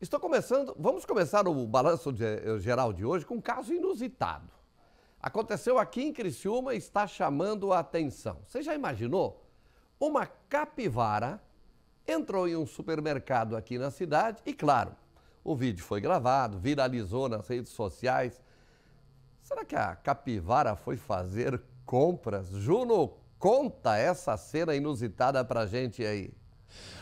Estou começando, vamos começar o balanço eh, geral de hoje com um caso inusitado. Aconteceu aqui em Criciúma e está chamando a atenção. Você já imaginou? Uma capivara entrou em um supermercado aqui na cidade e, claro, o vídeo foi gravado, viralizou nas redes sociais. Será que a capivara foi fazer compras? Juno, conta essa cena inusitada pra gente aí.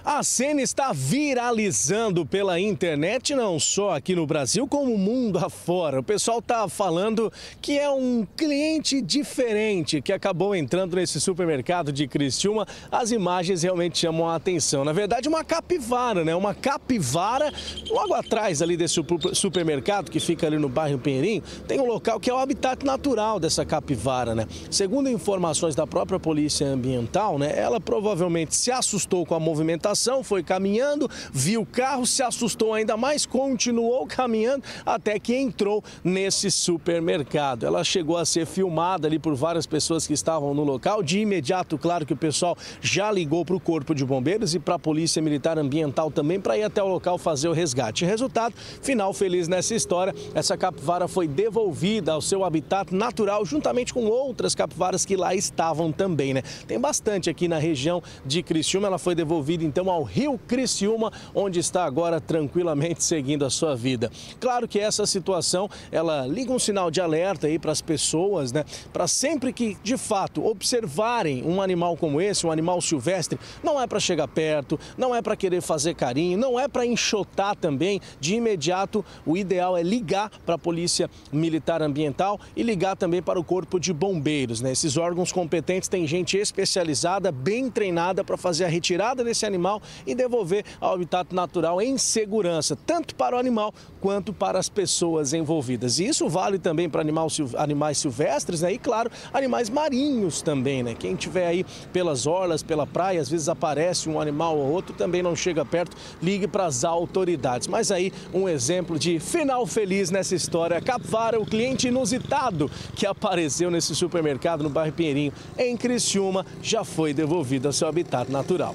A cena está viralizando pela internet, não só aqui no Brasil, como o mundo afora. O pessoal está falando que é um cliente diferente que acabou entrando nesse supermercado de Criciúma. As imagens realmente chamam a atenção. Na verdade, uma capivara, né? Uma capivara logo atrás ali desse supermercado que fica ali no bairro Pinheirinho, tem um local que é o habitat natural dessa capivara, né? Segundo informações da própria Polícia Ambiental, né? Ela provavelmente se assustou com a movimentação movimentação, foi caminhando, viu o carro, se assustou ainda mais, continuou caminhando até que entrou nesse supermercado. Ela chegou a ser filmada ali por várias pessoas que estavam no local. De imediato, claro que o pessoal já ligou para o Corpo de Bombeiros e para a Polícia Militar Ambiental também para ir até o local fazer o resgate. Resultado, final feliz nessa história, essa capivara foi devolvida ao seu habitat natural juntamente com outras capivaras que lá estavam também, né? Tem bastante aqui na região de Criciúma, ela foi devolvida então ao Rio Criciúma, onde está agora tranquilamente seguindo a sua vida. Claro que essa situação, ela liga um sinal de alerta aí para as pessoas, né? Para sempre que, de fato, observarem um animal como esse, um animal silvestre, não é para chegar perto, não é para querer fazer carinho, não é para enxotar também de imediato. O ideal é ligar para a Polícia Militar Ambiental e ligar também para o Corpo de Bombeiros, né? Esses órgãos competentes têm gente especializada, bem treinada para fazer a retirada esse animal e devolver ao habitat natural em segurança, tanto para o animal quanto para as pessoas envolvidas. E isso vale também para animal, animais silvestres né? e, claro, animais marinhos também. Né? Quem tiver aí pelas orlas, pela praia, às vezes aparece um animal ou outro, também não chega perto, ligue para as autoridades. Mas aí um exemplo de final feliz nessa história. Capvara, o cliente inusitado que apareceu nesse supermercado no bairro Pinheirinho, em Criciúma, já foi devolvido ao seu habitat natural.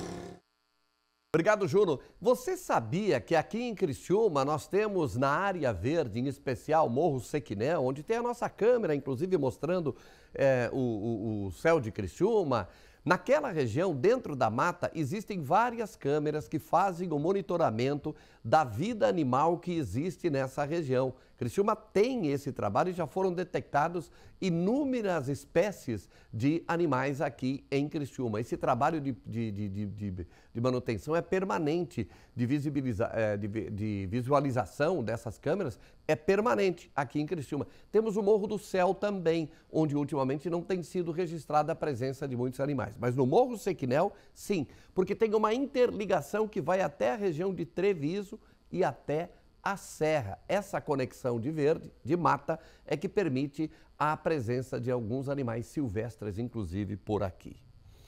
Obrigado, Juno. Você sabia que aqui em Criciúma nós temos na área verde, em especial Morro Sequiné, onde tem a nossa câmera, inclusive mostrando é, o, o, o céu de Criciúma, Naquela região, dentro da mata, existem várias câmeras que fazem o monitoramento da vida animal que existe nessa região. Criciúma tem esse trabalho e já foram detectados inúmeras espécies de animais aqui em Criciúma. Esse trabalho de, de, de, de, de manutenção é permanente, de, eh, de, de visualização dessas câmeras é permanente aqui em Criciúma. Temos o Morro do Céu também, onde ultimamente não tem sido registrada a presença de muitos animais. Mas no Morro Sequinel, sim, porque tem uma interligação que vai até a região de Treviso e até a serra. Essa conexão de verde, de mata, é que permite a presença de alguns animais silvestres, inclusive por aqui.